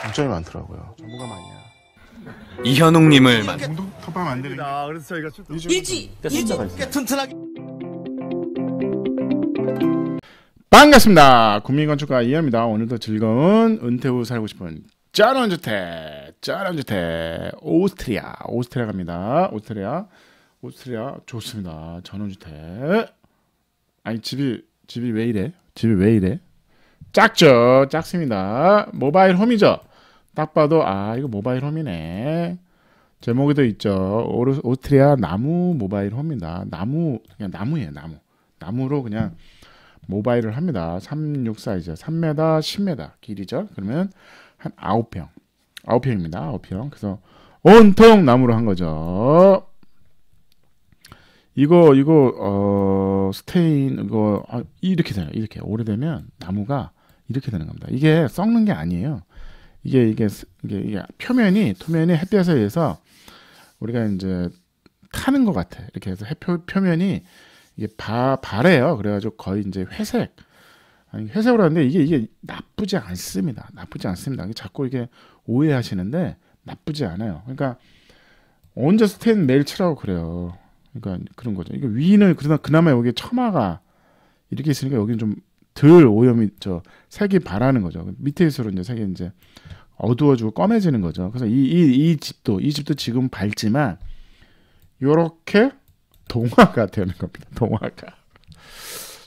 장점이 많더라고요. 정보가 많냐. 이현웅님을 만. 토방 안 되는. 아 그래서 저희가 일지 일지 튼튼하게. 반갑습니다. 국민건축가 이현입니다. 오늘도 즐거운 은퇴 후 살고 싶은 짜란 주택, 짜란 주택, 오스트리아, 오스트리아 갑니다. 오스트리아, 오스트리아 좋습니다. 전원 주택. 아니 집이 집이 왜 이래? 집이 왜 이래? 작죠, 작습니다. 모바일 홈이죠. 딱 봐도 아 이거 모바일 홈이네 제목에도 있죠 오르, 오스트리아 나무 모바일 홈입니다 나무 그냥 나무예요 나무 나무로 그냥 모바일을 합니다 36 사이즈 3m 10m 길이죠 그러면 한 9평 9평입니다 9평 그래서 온통 나무로 한 거죠 이거 이거 어 스테인 이거 아, 이렇게 돼요 이렇게 오래되면 나무가 이렇게 되는 겁니다 이게 썩는 게 아니에요 이게 이게 이게, 이게 표면이 표면이 햇볕에 의해서 우리가 이제 타는 것 같아. 이렇게 해서 해표, 표면이 이게 바, 바래요. 그래가지고 거의 이제 회색. 아니, 회색으로 하는데 이게, 이게 나쁘지 않습니다. 나쁘지 않습니다. 자꾸 이게 오해하시는데 나쁘지 않아요. 그러니까 언제 스탠 매일 치라고 그래요. 그러니까 그런 거죠. 이거 위는 그러나 그나마 여기 처마가 이렇게 있으니까 여기는 좀덜 오염이 저 색이 바라는 거죠. 그 밑에 있으로 이제 색이 이제 어두워지고 검해지는 거죠. 그래서 이이이 집도 이 집도 지금 밝지만 요렇게 동화가 되는 겁니다. 동화가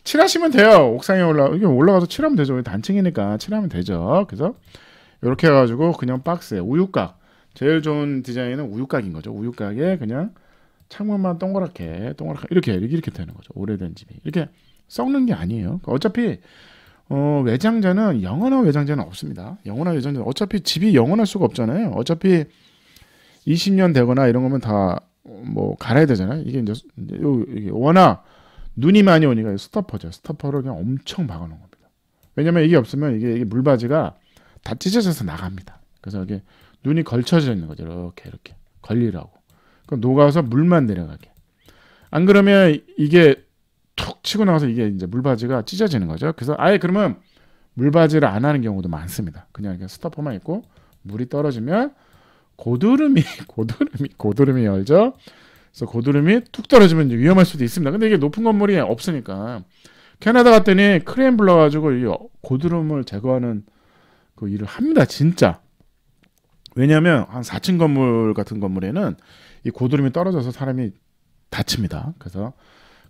칠하시면 돼요. 옥상에 올라 이게 올라가서 칠하면 되죠. 단층이니까 칠하면 되죠. 그래서 요렇게 해가지고 그냥 박스에 우유곽 제일 좋은 디자인은 우유곽인 거죠. 우유곽에 그냥 창문만 동그랗게 동그랗게 이렇게 이렇게 되는 거죠. 오래된 집이 이렇게 썩는 게 아니에요. 그러니까 어차피 어, 외장재는 영원한 외장재는 없습니다. 영원한 외장자 어차피 집이 영원할 수가 없잖아요. 어차피 20년 되거나 이런 거면 다 뭐 갈아야 되잖아요. 이게 이제 여기 워낙 눈이 많이 오니까 스토퍼죠스토퍼를 그냥 엄청 박아놓은 겁니다. 왜냐면 이게 없으면 이게, 이게 물바지가 다 찢어져서 나갑니다. 그래서 이게 눈이 걸쳐져 있는 거죠. 이렇게 이렇게 걸리라고. 그럼 녹아서 물만 내려가게. 안 그러면 이게 툭 치고 나와서 이게 이제 물바지가 찢어지는 거죠. 그래서 아예 그러면 물바지를 안 하는 경우도 많습니다. 그냥 이렇게 스타퍼만 있고 물이 떨어지면 고드름이 고드름이 고드름이 열죠. 그래서 고드름이 툭 떨어지면 위험할 수도 있습니다. 근데 이게 높은 건물이 없으니까 캐나다 갔더니 크레인 불러가지고 이 고드름을 제거하는 그 일을 합니다. 진짜. 왜냐하면 한 4층 건물 같은 건물에는 이 고드름이 떨어져서 사람이 다칩니다. 그래서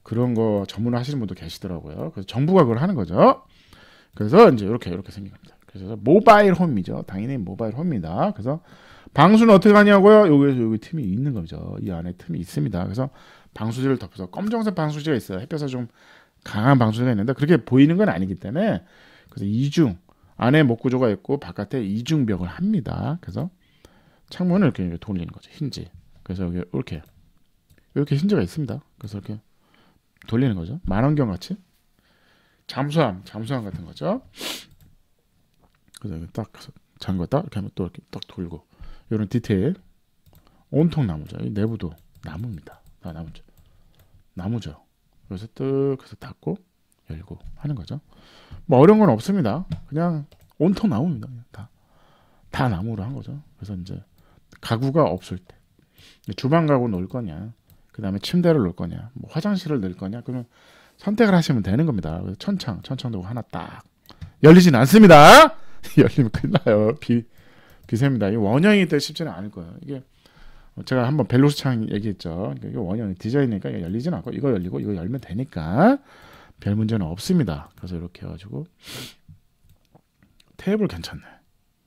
그런 거 전문을 하시는 분도 계시더라고요. 그래서 정부가 그걸 하는 거죠. 그래서 이제 이렇게 이렇게 생깁니다. 그래서 모바일 홈이죠. 당연히 모바일 홈입니다. 그래서 방수는 어떻게 하냐고요? 여기에서 여기 틈이 있는 거죠. 이 안에 틈이 있습니다. 그래서 방수지를 덮어서 검정색 방수지가 있어요. 햇볕에 좀 강한 방수지가 있는데 그렇게 보이는 건 아니기 때문에 그래서 이중 안에 목구조가 있고 바깥에 이중벽을 합니다. 그래서 창문을 이렇게 돌리는 거죠. 힌지. 그래서 여기 이렇게 이렇게 힌지가 있습니다. 그래서 이렇게 돌리는 거죠. 만원경 같이. 잠수함, 잠수함 같은 거죠. 그래서 딱 잠궈 딱 이렇게 하면 또 이렇게 딱 돌고 이런 디테일 온통 나무죠. 이 내부도 나무입니다. 아, 나무죠. 나무죠. 그래서 뜩 해서 닫고 열고 하는 거죠. 뭐 어려운 건 없습니다. 그냥 온통 나무입니다. 그냥 다. 다 나무로 한 거죠. 그래서 이제 가구가 없을 때 주방 가구 놓을 거냐 그 다음에 침대를 넣을 거냐, 뭐 화장실을 넣을 거냐, 그러면 선택을 하시면 되는 겁니다. 천창, 천창도 하나 딱. 열리진 않습니다! 열리면 큰일 나요. 비, 비세니다이 원형이 때 쉽지는 않을 거예요. 이게 제가 한번 벨로스 창 얘기했죠. 그러니까 이게 원형, 이 디자인이니까 열리진 않고, 이거 열리고, 이거 열면 되니까 별 문제는 없습니다. 그래서 이렇게 해가지고 테이블 괜찮네.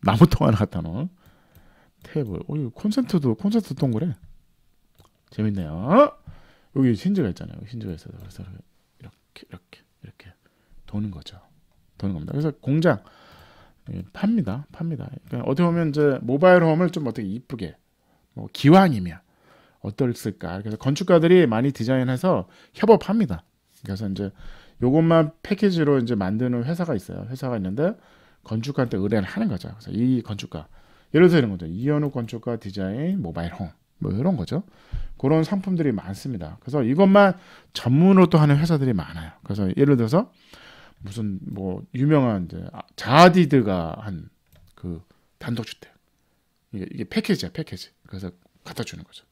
나무통 하나 갖다 놓은 테이블. 오, 어, 이 콘센트도, 콘센트 동그래. 재밌네요. 여기 힌즈가 있잖아요. 힌즈가 있어서 그래서 이렇게 이렇게 이렇게 도는 거죠. 도는 겁니다. 그래서 공장 팝니다, 팝니다. 그러니까 어떻게 보면 이제 모바일 홈을 좀 어떻게 이쁘게 뭐 기왕이면 어떨까? 그래서 건축가들이 많이 디자인해서 협업합니다. 그래서 이제 요것만 패키지로 이제 만드는 회사가 있어요. 회사가 있는데 건축가한테 의뢰를 하는 거죠. 그래서 이 건축가 예를 들어 이런 거죠. 이현우 건축가 디자인 모바일 홈. 뭐 이런 거죠. 그런 상품들이 많습니다. 그래서 이것만 전문으로 또 하는 회사들이 많아요. 그래서 예를 들어서 무슨 뭐 유명한 이제 아, 자디드가한 그 단독주택 이게, 이게 패키지야 패키지 그래서 갖다 주는 거죠.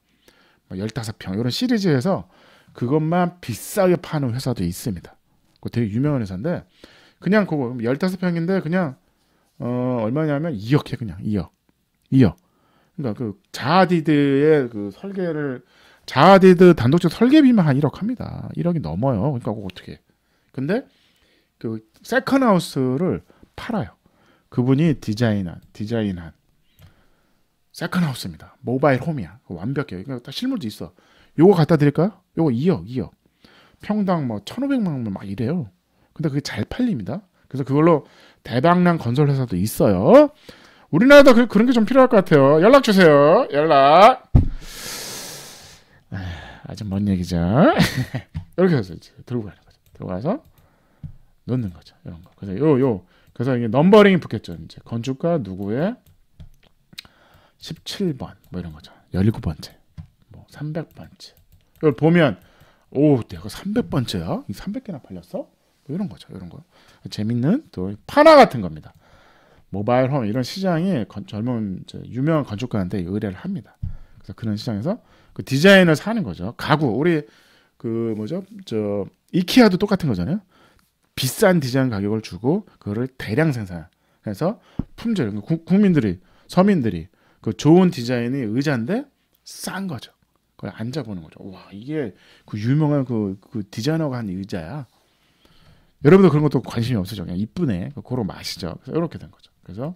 뭐 15평 이런 시리즈에서 그것만 비싸게 파는 회사도 있습니다. 그거 되게 유명한 회사인데 그냥 그거 15평인데 그냥 어 얼마냐면 2억해 그냥 2억 2억 그러니까 그자디드의그 설계를 자디드 단독적 설계비만 한 1억 합니다. 1억이 넘어요. 그러니까 그거 어떻게. 근데 그 세컨 하우스를 팔아요. 그분이 디자인한 디자인한 세컨 하우스입니다. 모바일 홈이야. 완벽해요. 그러니까 실물도 있어. 요거 갖다 드릴까요? 요거 2억, 2억. 평당 뭐 1,500만 원 막 이래요. 근데 그게 잘 팔립니다. 그래서 그걸로 대박난 건설 회사도 있어요. 우리나라도 그, 런게 좀 필요할 것 같아요. 연락 주세요. 연락. 아, 아주 먼 얘기죠. 이렇게 해서 이제 들고 가는 거죠. 들고 가서 넣는 거죠. 이런 거. 그래서 요 요. 그래서 이게 넘버링이 붙겠죠. 이제 건축가 누구의 17번 뭐 이런 거죠. 17번째. 뭐 300번째. 이걸 보면 오, 내가 300번째야? 300개나 팔렸어? 뭐 이런 거죠. 이런 거. 재밌는 또 파나 같은 겁니다. 모바일 홈 이런 시장이 건, 젊은 유명한 건축가한테 의뢰를 합니다. 그래서 그런 시장에서 그 디자인을 사는 거죠. 가구 우리 그 뭐죠 저 이케아도 똑같은 거잖아요. 비싼 디자인 가격을 주고 그거를 대량 생산해서 품절 구, 국민들이 서민들이 그 좋은 디자인이 의자인데 싼 거죠. 그걸 앉아보는 거죠. 와 이게 그 유명한 그, 그 디자이너가 한 의자야. 여러분도 그런 것도 관심이 없으죠. 그냥 이쁘네. 그런 맛이죠. 그래서 이렇게 된 거죠. 그래서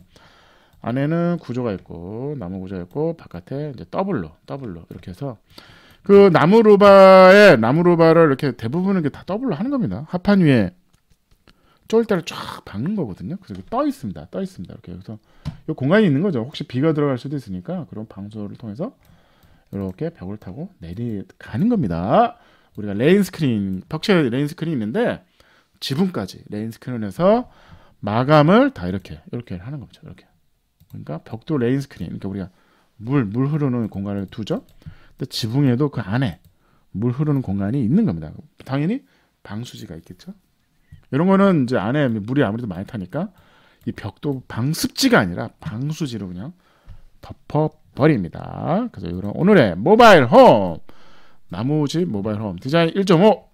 안에는 구조가 있고 나무 구조가 있고 바깥에 이제 더블로 더블로 이렇게 해서 그 나무 루바에 나무 루바를 이렇게 대부분은 다 더블로 하는 겁니다. 합판 위에 쫄대를 쫙 박는 거거든요. 그래서 떠 있습니다. 떠 있습니다. 이렇게 그래서 이 공간이 있는 거죠. 혹시 비가 들어갈 수도 있으니까 그런 방수를 통해서 이렇게 벽을 타고 내려가는 겁니다. 우리가 레인 스크린 벽체 레인 스크린 있는데 지붕까지 레인 스크린에서 마감을 다 이렇게 이렇게 하는 거죠. 이렇게. 그러니까 벽돌 레인 스크린. 그러니까 우리가 물, 물 흐르는 공간을 두죠. 근데 지붕에도 그 안에 물 흐르는 공간이 있는 겁니다. 당연히 방수지가 있겠죠. 이런 거는 이제 안에 물이 아무래도 많이 타니까 이 벽도 방습지가 아니라 방수지로 그냥 덮어버립니다. 그래서 이런 오늘의 모바일 홈 나무집 모바일 홈 디자인 1.5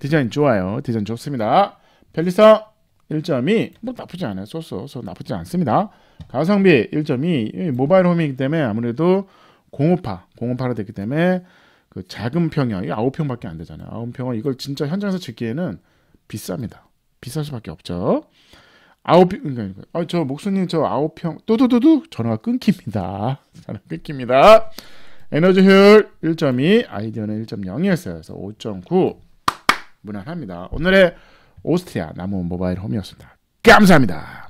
디자인 좋아요. 디자인 좋습니다. 편리성 1.2뭐 나쁘지 않아요. 소소 소 나쁘지 않습니다. 가성비 1.2 모바일 홈이기 때문에 아무래도 공업화 공업화로 됐기 때문에 그 작은 평형 이 아홉 평밖에안 되잖아요. 아홉 평은 이걸 진짜 현장에서 찍기에는 비쌉니다. 비쌀 수밖에 없죠. 아홉 그러니까 아, 저 목수님 저 아홉 평 또두두두 전화가 끊깁니다. 전화 끊깁니다. 에너지 효율 1.2 아이디어는 1.0이었어요. 그래서 5.9 무난합니다. 오늘의 오스트리아 나무 모바일 홈이었습니다. 감사합니다.